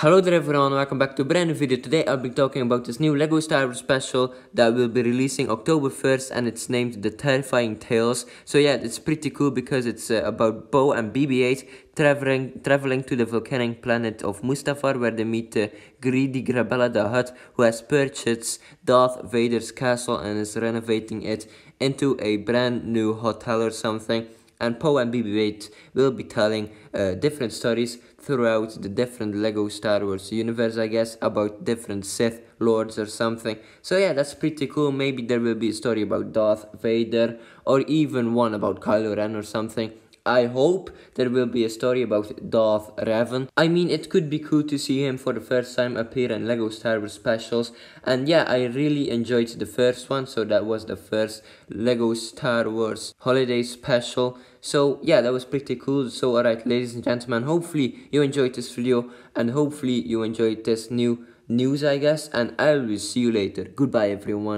Hello there everyone, welcome back to a brand new video. Today I'll be talking about this new LEGO Star Wars special that will be releasing October 1st and it's named The Terrifying Tales. So yeah, it's pretty cool because it's uh, about Bo and BB-8 traveling, traveling to the volcanic planet of Mustafar where they meet the uh, greedy Grabella the Hutt who has purchased Darth Vader's castle and is renovating it into a brand new hotel or something and Poe and BB Wait will be telling uh, different stories throughout the different Lego Star Wars universe, I guess, about different Sith lords or something. So yeah, that's pretty cool. Maybe there will be a story about Darth Vader or even one about Kylo Ren or something. I hope there will be a story about Darth Revan. I mean, it could be cool to see him for the first time appear in LEGO Star Wars specials. And yeah, I really enjoyed the first one, so that was the first LEGO Star Wars holiday special. So yeah, that was pretty cool. So alright, ladies and gentlemen, hopefully you enjoyed this video and hopefully you enjoyed this new news, I guess. And I will see you later. Goodbye, everyone.